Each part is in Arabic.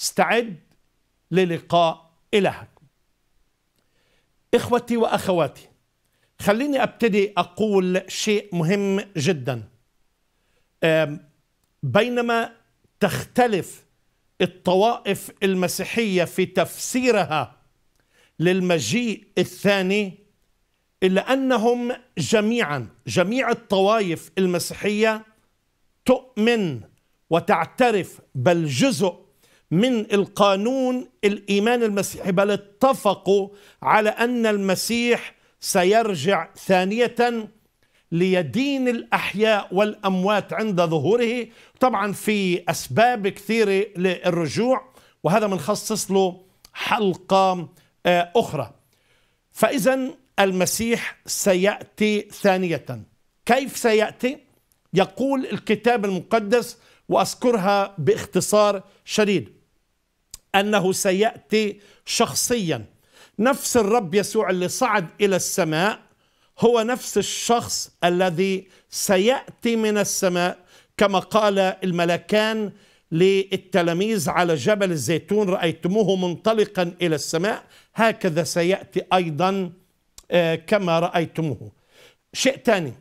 استعد للقاء إلهك إخوتي وأخواتي خليني أبتدي أقول شيء مهم جدا بينما تختلف الطوائف المسيحية في تفسيرها للمجيء الثاني إلا أنهم جميعا جميع الطوائف المسيحية تؤمن وتعترف بل جزء من القانون الإيمان المسيحي بل اتفقوا على أن المسيح سيرجع ثانية ليدين الأحياء والأموات عند ظهوره طبعا في أسباب كثيرة للرجوع وهذا بنخصص له حلقة آه، أخرى فإذا المسيح سيأتي ثانية كيف سيأتي؟ يقول الكتاب المقدس وأذكرها باختصار شديد أنه سيأتي شخصيا نفس الرب يسوع اللي صعد إلى السماء هو نفس الشخص الذي سيأتي من السماء كما قال الملكان للتلاميذ على جبل الزيتون رأيتموه منطلقا إلى السماء هكذا سيأتي أيضا آه، كما رأيتموه شيء ثاني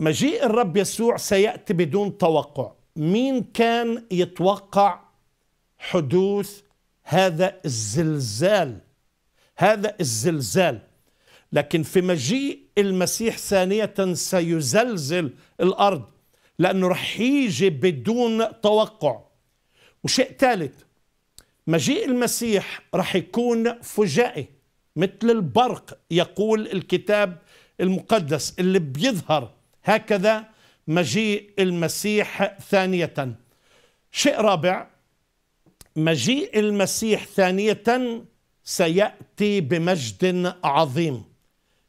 مجيء الرب يسوع سيأتي بدون توقع مين كان يتوقع حدوث هذا الزلزال هذا الزلزال لكن في مجيء المسيح ثانية سيزلزل الأرض لأنه رح يجي بدون توقع وشيء ثالث مجيء المسيح رح يكون فجائي مثل البرق يقول الكتاب المقدس اللي بيظهر هكذا مجيء المسيح ثانية شيء رابع مجيء المسيح ثانية سيأتي بمجد عظيم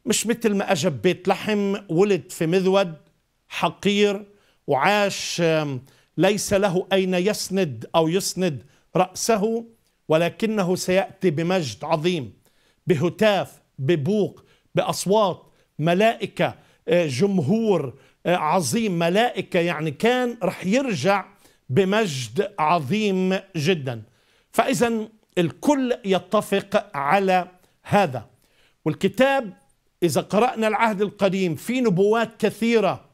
مش مثل ما أجا ببيت لحم ولد في مذود حقير وعاش ليس له أين يسند أو يسند رأسه ولكنه سيأتي بمجد عظيم بهتاف ببوق بأصوات ملائكة آه، جمهور آه، عظيم ملائكة يعني كان رح يرجع بمجد عظيم جدا فاذا الكل يتفق على هذا والكتاب اذا قرانا العهد القديم في نبوات كثيره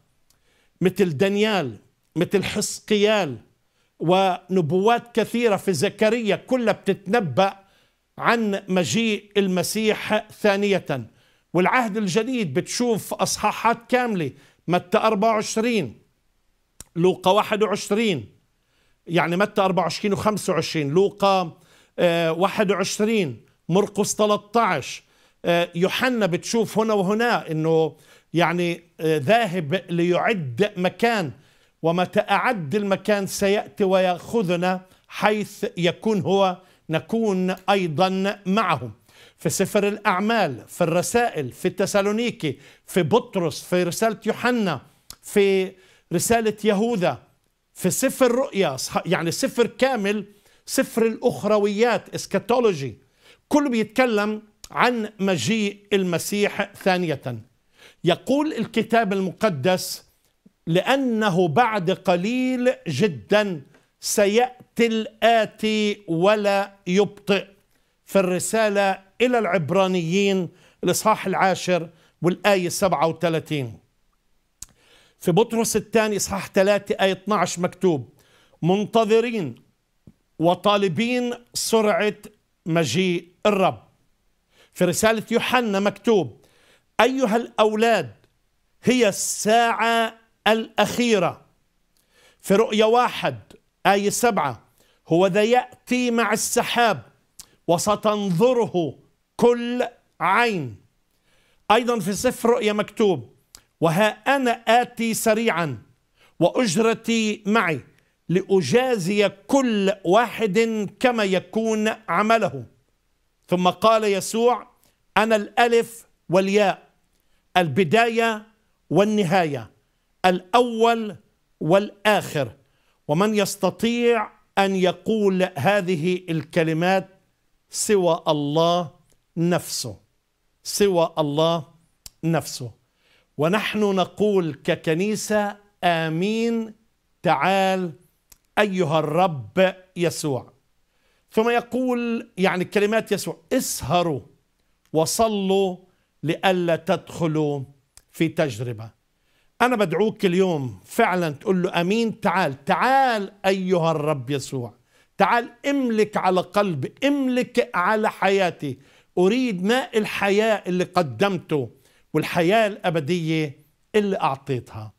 مثل دانيال مثل حسقيال ونبوات كثيره في زكريا كلها بتتنبأ عن مجيء المسيح ثانيه والعهد الجديد بتشوف اصحاحات كامله متى 24 لوقا 21 يعني متى 24 و25 لوقا 21 آه، مرقس 13 آه، يوحنا بتشوف هنا وهنا انه يعني آه، ذاهب ليعد مكان ومتى أعد المكان سيأتي ويأخذنا حيث يكون هو نكون أيضا معه في سفر الأعمال في الرسائل في تسالونيكي في بطرس في رسالة يوحنا في رسالة يهوذا في سفر رؤيا يعني سفر كامل سفر الأخرويات اسكاتولوجي كله بيتكلم عن مجيء المسيح ثانية يقول الكتاب المقدس لأنه بعد قليل جدا سيأتي الآتي ولا يبطئ في الرسالة إلى العبرانيين الإصحاح العاشر والآية 37 في بطرس الثاني إصحاح 3 آية 12 مكتوب منتظرين وطالبين سرعة مجيء الرب في رسالة يوحنا مكتوب أيها الأولاد هي الساعة الأخيرة في رؤية واحد آية سبعة هو ذا يأتي مع السحاب وستنظره كل عين أيضا في سفر رؤيا مكتوب وها أنا آتي سريعا وأجرتي معي لأجازي كل واحد كما يكون عمله ثم قال يسوع أنا الألف والياء البداية والنهاية الأول والآخر ومن يستطيع أن يقول هذه الكلمات سوى الله نفسه سوى الله نفسه ونحن نقول ككنيسه امين تعال ايها الرب يسوع ثم يقول يعني كلمات يسوع اسهروا وصلوا لئلا تدخلوا في تجربه انا بدعوك اليوم فعلا تقول له امين تعال تعال ايها الرب يسوع تعال املك على قلبي املك على حياتي اريد ماء الحياه اللي قدمته والحياة الأبدية اللي أعطيتها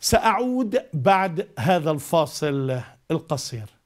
سأعود بعد هذا الفاصل القصير